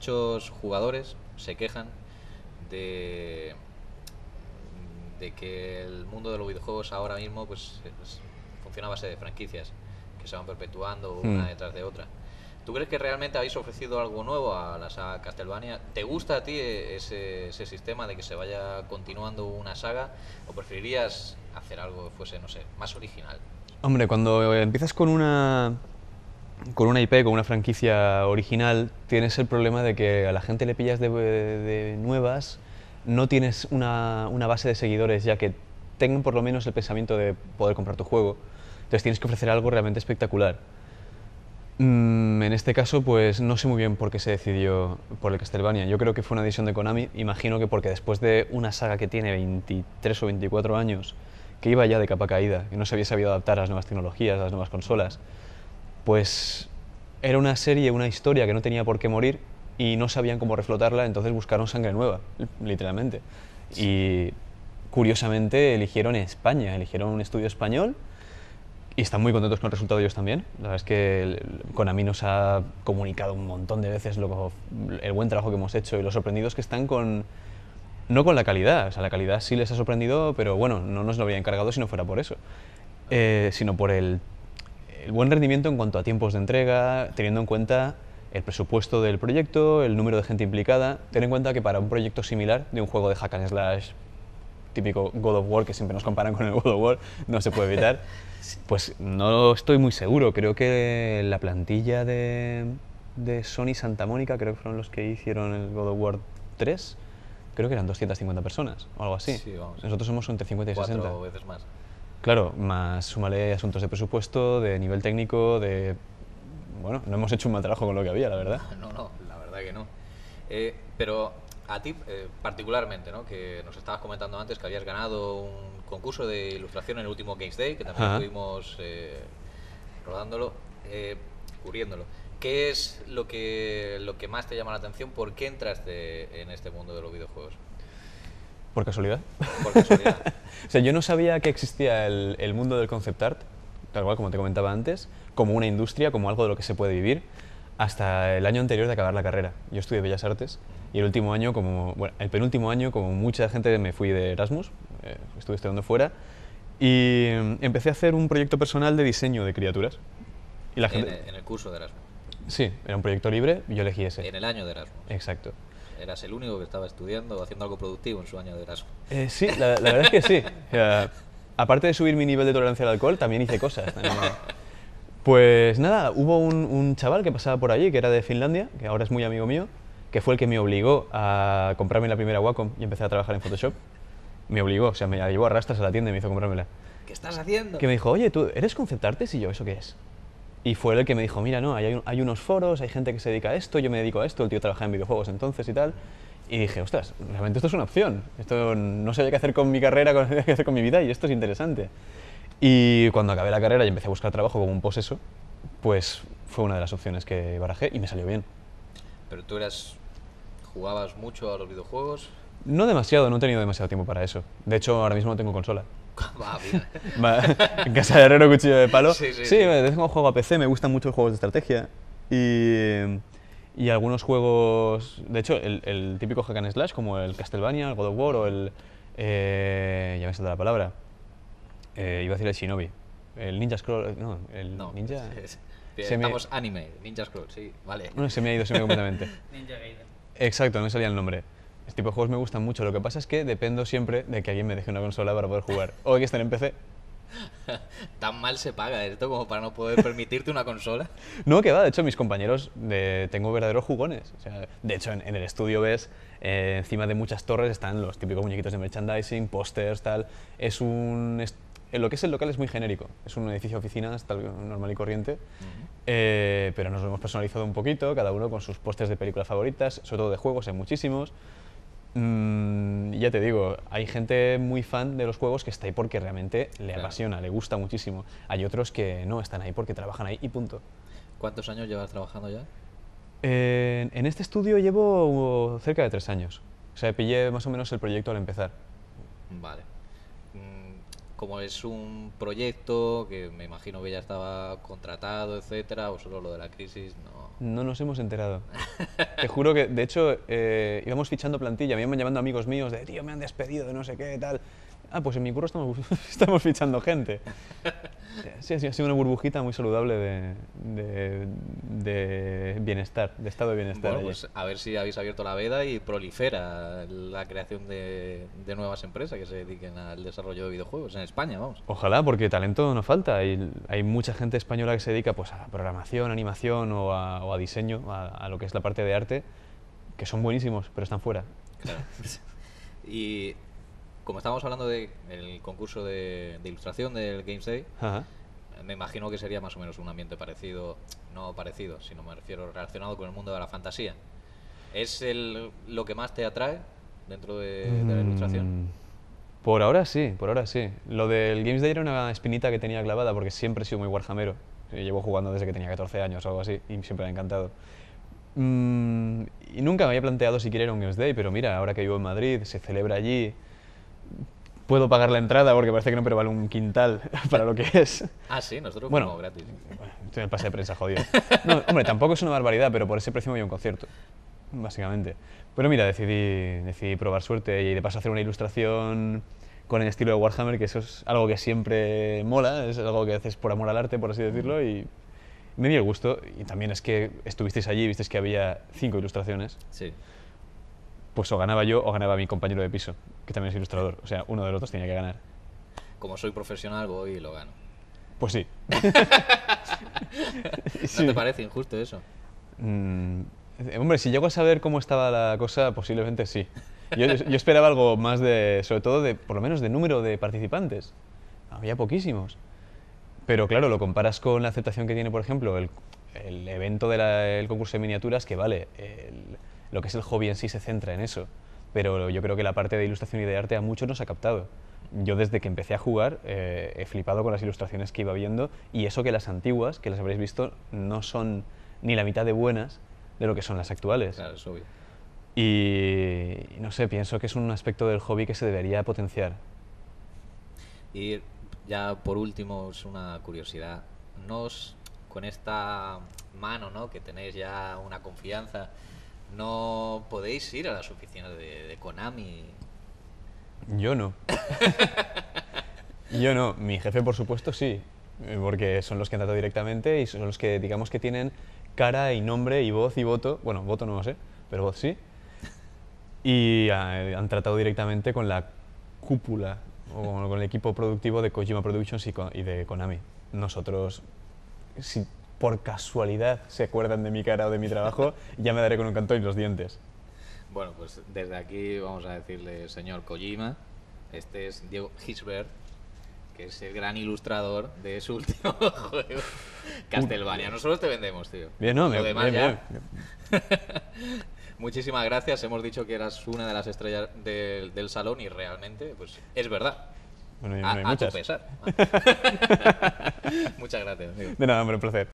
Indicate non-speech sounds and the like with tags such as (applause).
muchos jugadores se quejan de, que el mundo de los videojuegos ahora mismo pues, funciona a base de franquicias que se van perpetuando una hmm. detrás de otra. ¿Tú crees que realmente habéis ofrecido algo nuevo a la saga Castlevania? ¿Te gusta a ti ese, ese, sistema de que se vaya continuando una saga? ¿O preferirías hacer algo que fuese, no sé, más original? Hombre, cuando empiezas con una con una IP, con una franquicia original, tienes el problema de que a la gente le pillas de, nuevas, no tienes una, base de seguidores ya que tengan por lo menos el pensamiento de poder comprar tu juego. Entonces tienes que ofrecer algo realmente espectacular. Mm, en este caso, pues no sé muy bien por qué se decidió por el Castlevania. Yo creo que fue una decisión de Konami. Imagino que porque después de una saga que tiene 23 o 24 años, que iba ya de capa caída, que no se había sabido adaptar a las nuevas tecnologías, a las nuevas consolas, pues era una serie, una historia que no tenía por qué morir y no sabían cómo reflotarla, entonces buscaron sangre nueva, literalmente. Y curiosamente eligieron España, eligieron un estudio español y están muy contentos con el resultado ellos también. La verdad es que conami nos ha comunicado un montón de veces el buen trabajo que hemos hecho y los sorprendidos que están con... No con la calidad, o sea, la calidad sí les ha sorprendido, pero bueno, no nos lo habría encargado si no fuera por eso, eh, sino por el el buen rendimiento en cuanto a tiempos de entrega, teniendo en cuenta el presupuesto del proyecto, el número de gente implicada. Ten en cuenta que para un proyecto similar de un juego de hack and slash típico God of War, que siempre nos comparan con el God of War, no se puede evitar, (laughs) pues no estoy muy seguro. Creo que la plantilla de, Sony Santa Mónica, creo que fueron los que hicieron el God of War 3, creo que eran 250 personas o algo así. Nosotros somos entre 50 y 60. Veces más. Claro, más sumaré asuntos de presupuesto, de nivel técnico, de... Bueno, no hemos hecho un mal trabajo con lo que había, la verdad. (laughs) No, no, la verdad que no. Eh, pero a ti eh, particularmente, ¿no? que nos estabas comentando antes que habías ganado un concurso de ilustración en el último Games Day, que también estuvimos eh, rodándolo, cubriéndolo. ¿Qué es lo que, lo que más te llama la atención? ¿Por qué entraste en este mundo de los videojuegos? ¿Por casualidad? (laughs) o sea, yo no sabía que existía el, mundo del concept art, tal cual como te comentaba antes, como una industria, como algo de lo que se puede vivir, hasta el año anterior de acabar la carrera. Yo estudié Bellas Artes y el último año, como, el penúltimo año, como mucha gente me fui de Erasmus, eh, estuve estudiando fuera, y mm, empecé a hacer un proyecto personal de diseño de criaturas. Y la gente... en, el, curso de Erasmus. Sí, era un proyecto libre, yo elegí ese. En el año de Erasmus. Exacto eras el único que estaba estudiando o haciendo algo productivo en su año de Erasmus. Eh, sí, la, verdad es que sí. aparte de subir mi nivel de tolerancia al alcohol, también hice cosas. Pues nada, hubo un, chaval que pasaba por allí, que era de Finlandia, que ahora es muy amigo mío, que fue el que me obligó a comprarme la primera Wacom y empecé a trabajar en Photoshop. Me obligó, o sea, me llevó a rastras a la tienda y me hizo comprármela. ¿Qué estás haciendo? Que me dijo, oye, ¿tú eres concept artist? Y yo, ¿eso qué es? Y fue el que me dijo, mira, no, hay, hay, unos foros, hay gente que se dedica a esto, yo me dedico a esto, el tío trabajaba en videojuegos entonces y tal. Y dije, ostras, realmente esto es una opción, esto no sabía qué hacer con mi carrera, (laughs) no sabía qué hacer con mi vida y esto es interesante. Y cuando acabé la carrera y empecé a buscar trabajo como un poseso, pues fue una de las opciones que barajé y me salió bien. ¿Pero tú eras, jugabas mucho a los videojuegos? No demasiado, no he tenido demasiado tiempo para eso. De hecho, ahora mismo no tengo consola. (laughs) Ah, (laughs) va, en casa de herrero, cuchillo de palo. Sí, sí, sí, juego a PC, me gustan mucho los juegos de estrategia. Y, y algunos juegos, de hecho, el, típico hack and slash, como el Castlevania, el God of War o el... Eh, ya me salta la palabra. Eh, iba a decir el Shinobi. El Ninja Scroll... No, el no, Ninja... (laughs) Es, estamos anime, Ninja Scroll, sí, vale. No, se me ha ido, se me ha ido completamente. Ninja Gaiden. Exacto, no me salía el nombre. Este tipo de juegos me gustan mucho. Lo que pasa es que dependo siempre de que alguien me deje una consola para poder jugar. O que estén en PC. (laughs) Tan mal se paga esto como para no poder permitirte una consola. (laughs) No, que va. De hecho, mis compañeros eh, tengo verdaderos jugones. O sea, de hecho, en, el estudio ves, eh, encima de muchas torres están los típicos muñequitos de merchandising, pósters, tal. Es un... lo que es el local es muy genérico. Es un edificio de oficinas, tal, normal y corriente. Eh, pero nos lo hemos personalizado un poquito, cada uno con sus pósters de películas favoritas, sobre todo de juegos, hay muchísimos. Mm, ya te digo, hay gente muy fan de los juegos que está ahí porque realmente le apasiona, le gusta muchísimo. Hay otros que no, están ahí porque trabajan ahí y punto. ¿Cuántos años llevas trabajando ya? en este estudio llevo cerca de tres años. O sea, pillé más o menos el proyecto al empezar. Vale como es un proyecto que me imagino que ya estaba contratado, etcétera, o solo lo de la crisis, no. No nos hemos enterado. Te juro que, de hecho, eh, íbamos fichando plantilla, me iban llamando amigos míos de, tío, me han despedido de no sé qué, tal ah, pues en mi curso (laughs) estamos, fichando gente. (laughs) Sí, ha sido una burbujita muy saludable de, bienestar, de estado de bienestar. Pues a ver si habéis abierto la veda y prolifera la creación de, nuevas empresas que se dediquen al desarrollo de videojuegos en España, vamos. Ojalá, porque talento no falta. Hay, mucha gente española que se dedica pues, a programación, animación o a, diseño, a, lo que es la parte de arte, que son buenísimos, pero están fuera. (laughs) y como estábamos hablando del concurso de, ilustración del Games Day, me imagino que sería más o menos un ambiente parecido, no parecido, sino me refiero relacionado con el mundo de la fantasía. ¿Es lo que más te atrae dentro de, la mm, ilustración? por ahora sí, por ahora sí. Lo del Games Day era una espinita que tenía clavada porque siempre he sido muy warhamero. Eh, llevo jugando desde que tenía 14 años o algo así y siempre me ha encantado. Mm, y nunca me había planteado si ir un Games Day, pero mira, ahora que vivo en Madrid, se celebra allí, puedo pagar la entrada porque parece que no, pero vale un quintal (laughs) para lo que es. Ah, sí, nosotros bueno, como gratis. Estoy en el pase de prensa, jodido. No, hombre, tampoco es una barbaridad, pero por ese precio me voy a un concierto, básicamente. Pero mira, decidí, decidí probar suerte y de paso hacer una ilustración con el estilo de Warhammer, que eso es algo que siempre mola, es algo que haces por amor al arte, por así decirlo, y me dio el gusto. Y también es que estuvisteis allí, y visteis que había cinco ilustraciones. Sí pues o ganaba yo o ganaba mi compañero de piso, que también es ilustrador. O sea, uno de los dos tenía que ganar. Como soy profesional, voy y lo gano. Pues sí. (laughs) (laughs) ¿No te parece injusto eso? Mm, hombre, si llego a saber cómo estaba la cosa, posiblemente sí. Yo, esperaba algo más de, sobre todo, de, por lo menos de número de participantes. Había poquísimos. Pero claro, lo comparas con la aceptación que tiene, por ejemplo, el, el evento del concurso de miniaturas, que vale, lo que es el hobby en sí se centra en eso, pero yo creo que la parte de ilustración y de arte a muchos nos ha captado. Yo desde que empecé a jugar eh, he flipado con las ilustraciones que iba viendo y eso que las antiguas, que las habréis visto, no son ni la mitad de buenas de lo que son las actuales. Claro, es obvio. Y no sé, pienso que es un aspecto del hobby que se debería potenciar. Y ya por último, es una curiosidad. Nos, con esta mano ¿no? que tenéis ya una confianza, no podéis ir a las oficinas de, Konami. Yo no. Yo no. Mi jefe, por supuesto, sí. Eh, porque son los que han tratado directamente y son los que, digamos, que tienen cara y nombre y voz y voto. Bueno, voto no lo sé, pero voz sí. Y eh, han tratado directamente con la cúpula o con, el equipo productivo de Kojima Productions y, de Konami. Nosotros, sí por casualidad se acuerdan de mi cara o de mi trabajo, ya me daré con un cantón y los dientes. Bueno, pues desde aquí vamos a decirle, señor Kojima, este es Diego Hitchberg, que es el gran ilustrador de su último (laughs) juego, Castlevania. Nosotros te vendemos, tío. Bien, no, Lo demás bien, (laughs) Muchísimas gracias, hemos dicho que eras una de las estrellas del salón y realmente, pues es verdad. Bueno, no hay muchas. pesar. (laughs) Muchas gracias. De nada, hombre, un placer.